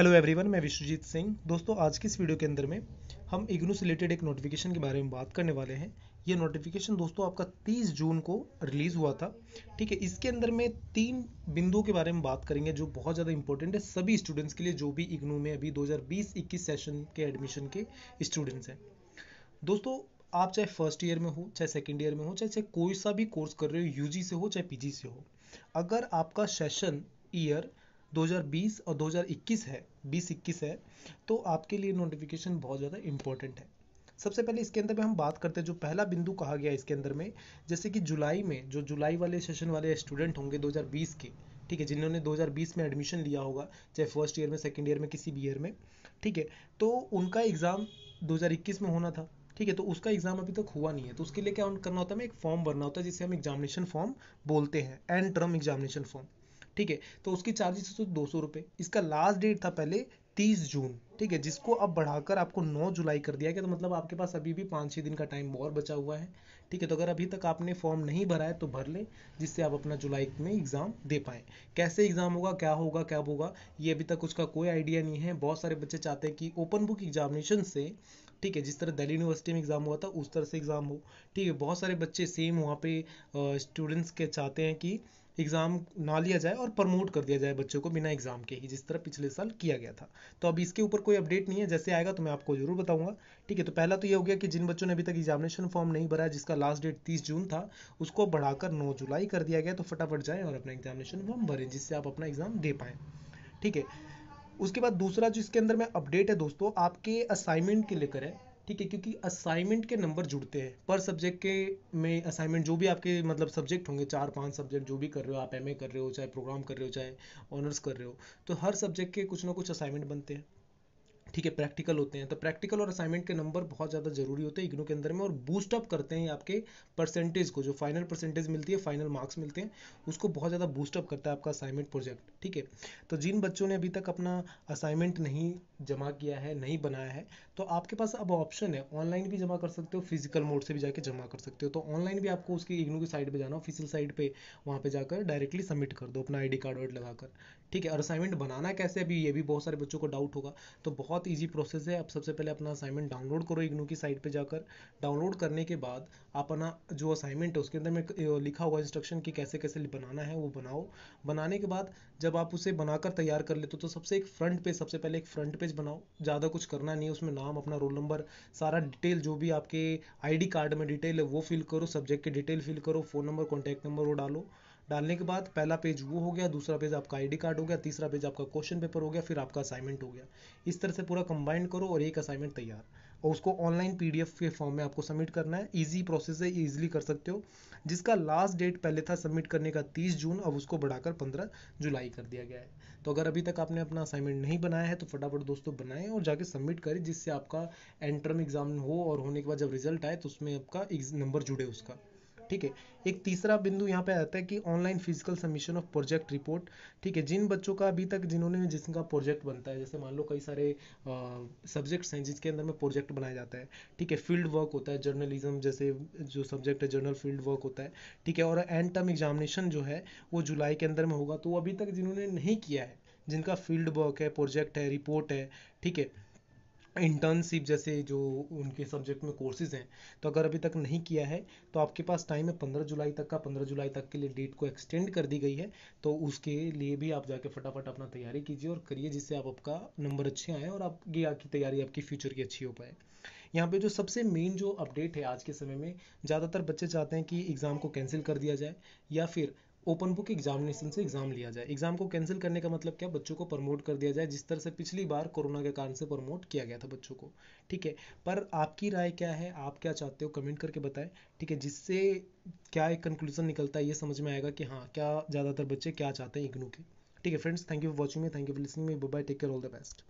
hello everyone मैं विश्वजीत सिंह दोस्तों आज की इस वीडियो के अंदर में हम इग्नू से रिलेटेड एक नोटिफिकेशन के बारे में बात करने वाले हैं ये नोटिफिकेशन दोस्तों आपका 30 जून को रिलीज़ हुआ था ठीक है इसके अंदर में तीन बिंदुओं के बारे में बात करेंगे जो बहुत ज़्यादा इंपॉर्टेंट है सभी स्टूडेंट्स के लिए जो भी इग्नू में अभी दो हज़ार सेशन के एडमिशन के स्टूडेंट्स हैं दोस्तों आप चाहे फर्स्ट ईयर में हो चाहे सेकेंड ईयर में हो चाहे चाहे कोई सा भी कोर्स कर रहे हो यू से हो चाहे पी से हो अगर आपका सेशन ईयर 2020 और 2021 है बीस इक्कीस है तो आपके लिए नोटिफिकेशन बहुत ज़्यादा इंपॉर्टेंट है सबसे पहले इसके अंदर में हम बात करते हैं जो पहला बिंदु कहा गया इसके अंदर में जैसे कि जुलाई में जो जुलाई वाले सेशन वाले स्टूडेंट होंगे 2020 के ठीक है जिन्होंने 2020 में एडमिशन लिया होगा चाहे फर्स्ट ईयर में सेकेंड ईयर में किसी भी ईयर में ठीक है तो उनका एग्ज़ाम 2021 में होना था ठीक है तो उसका एग्ज़ाम अभी तक हुआ नहीं है तो उसके लिए क्या करना होता है हमें एक फॉर्म भरना होता है जिसे हम एग्जामिनेशन फॉर्म बोलते हैं एंड टर्म एग्जामिनेशन फॉर्म ठीक है तो उसकी चार्जेस तो दो सौ रुपये इसका लास्ट डेट था पहले तीस जून ठीक है जिसको अब बढ़ाकर आपको नौ जुलाई कर दिया गया तो मतलब आपके पास अभी भी पाँच छः दिन का टाइम और बचा हुआ है ठीक है तो अगर अभी तक आपने फॉर्म नहीं भरा है तो भर लें जिससे आप अपना जुलाई में एग्ज़ाम दे पाएँ कैसे एग्ज़ाम होगा क्या होगा क्या होगा ये अभी तक उसका कोई आइडिया नहीं है बहुत सारे बच्चे चाहते हैं कि ओपन बुक एग्जामिनेशन से ठीक है जिस तरह दिल्ली यूनिवर्सिटी में एग्ज़ाम हुआ था उस तरह से एग्ज़ाम हो ठीक है बहुत सारे बच्चे सेम वहाँ पे स्टूडेंट्स के चाहते हैं कि एग्ज़ाम ना लिया जाए और प्रमोट कर दिया जाए बच्चों को बिना एग्ज़ाम के ही जिस तरह पिछले साल किया गया था तो अब इसके ऊपर कोई अपडेट नहीं है जैसे आएगा तो मैं आपको ज़रूर बताऊंगा ठीक है तो पहला तो ये हो गया कि जिन बच्चों ने अभी तक एग्जामिनेशन फॉर्म नहीं भरा जिसका लास्ट डेट तीस जून था उसको बढ़ाकर नौ जुलाई कर दिया गया तो फटाफट जाए और अपना एग्जामिनेशन फॉर्म भरें जिससे आप अपना एग्ज़ाम दे पाए ठीक है उसके बाद दूसरा जो इसके अंदर में अपडेट है दोस्तों आपके असाइनमेंट के लेकर है ठीक है क्योंकि असाइनमेंट के नंबर जुड़ते हैं पर सब्जेक्ट के में असाइनमेंट जो भी आपके मतलब सब्जेक्ट होंगे चार पांच सब्जेक्ट जो भी कर रहे हो आप एम कर रहे हो चाहे प्रोग्राम कर रहे हो चाहे ऑनर्स कर रहे हो तो हर सब्जेक्ट के कुछ ना कुछ असाइनमेंट बनते हैं ठीक है प्रैक्टिकल होते हैं तो प्रैक्टिकल और असाइनमेंट के नंबर बहुत ज़्यादा जरूरी होते हैं इग्नो के अंदर में और बूस्ट अप करते हैं आपके परसेंटेज को जो फाइनल परसेंटेज मिलती है फाइनल मार्क्स मिलते हैं उसको बहुत ज़्यादा बूस्ट अप करता है आपका असाइनमेंट प्रोजेक्ट ठीक है तो जिन बच्चों ने अभी तक अपना असाइनमेंट नहीं जमा किया है नहीं बनाया है तो आपके पास अब ऑप्शन है ऑनलाइन भी जमा कर सकते हो फिजिकल मोड से भी जाके जमा कर सकते हो तो ऑनलाइन भी आपको उसकी इग्नो की साइट पर जाना ऑफिशियल साइट पर वहाँ पर जाकर डायरेक्टली सबमिट कर दो अपना आई कार्ड वर्ड लगाकर ठीक है और असाइनमेंट बनाना कैसे अभी ये भी बहुत सारे बच्चों को डाउट होगा तो बहुत बहुत ईजी प्रोसेस है आप सबसे पहले अपना असाइनमेंट डाउनलोड करो इग्नू की साइट पे जाकर डाउनलोड करने के बाद अपना जो असाइनमेंट है उसके अंदर में लिखा हुआ इंस्ट्रक्शन कि कैसे कैसे बनाना है वो बनाओ बनाने के बाद जब आप उसे बनाकर तैयार कर लेते हो तो सबसे एक फ्रंट पेज सबसे पहले एक फ्रंट पेज बनाओ ज़्यादा कुछ करना नहीं है उसमें नाम अपना रोल नंबर सारा डिटेल जो भी आपके आई कार्ड में डिटेल है वो फिल करो सब्जेक्ट की डिटेल फिल करो फ़ोन नंबर कॉन्टैक्ट नंबर वो डालो डालने के बाद पहला पेज वो हो गया दूसरा पेज आपका आईडी कार्ड हो गया तीसरा पेज आपका क्वेश्चन पेपर हो गया फिर आपका असाइनमेंट हो गया इस तरह से पूरा कंबाइंड करो और एक असाइनमेंट तैयार और उसको ऑनलाइन पीडीएफ के फॉर्म में आपको सबमिट करना है इजी प्रोसेस है ईजिली कर सकते हो जिसका लास्ट डेट पहले था सबमिट करने का 30 जून अब उसको बढ़ाकर 15 जुलाई कर दिया गया है तो अगर अभी तक आपने अपना असाइनमेंट नहीं बनाया है तो फटाफट दोस्तों बनाएं और जाके सबमिट करें जिससे आपका एंट्रम एग्जाम हो और होने के बाद जब रिजल्ट आए तो उसमें आपका नंबर जुड़े उसका ठीक है एक तीसरा बिंदु यहाँ पे आता है कि online physical submission of project report ठीक है जिन बच्चों का अभी तक जिन्होंने जिसका प्रोजेक्ट बनता है जैसे मान लो कई सारे सब्जेक्ट्स हैं जिसके अंदर में प्रोजेक्ट बनाया जाता है ठीक है फील्ड वर्क होता है जर्नलिज्म जैसे जो सब्जेक्ट है जर्नल फील्ड वर्क होता है ठीक है और एंड टर्म एग्जामिनेशन जो है वो जुलाई के अंदर में होगा तो अभी तक जिन्होंने नहीं किया है जिनका फील्ड वर्क है प्रोजेक्ट है रिपोर्ट है ठीक है इंटर्नशिप जैसे जो उनके सब्जेक्ट में कोर्सेज हैं तो अगर अभी तक नहीं किया है तो आपके पास टाइम है पंद्रह जुलाई तक का पंद्रह जुलाई तक के लिए डेट को एक्सटेंड कर दी गई है तो उसके लिए भी आप जाके फटाफट अपना तैयारी कीजिए और करिए जिससे आप आपका नंबर अच्छे आए और आपकी आपकी तैयारी आपकी फ्यूचर की अच्छी हो पाए यहाँ पे जो सबसे मेन जो अपडेट है आज के समय में ज़्यादातर बच्चे चाहते हैं कि एग्ज़ाम को कैंसिल कर दिया जाए या फिर ओपन बुक एग्जामिनेशन से एग्जाम लिया जाए एग्जाम को कैंसिल करने का मतलब क्या बच्चों को प्रमोट कर दिया जाए जिस तरह से पिछली बार कोरोना के कारण से प्रमोट किया गया था बच्चों को ठीक है पर आपकी राय क्या है आप क्या चाहते हो कमेंट करके बताएं ठीक है जिससे क्या एक कंक्लूजन निकलता है ये समझ में आएगा कि हाँ क्या ज़्यादातर बच्चे क्या चाहते हैं इग्नू के ठीक है friends thank you for watching में थैंक यू फॉर लिसनिंग में bye take care all the best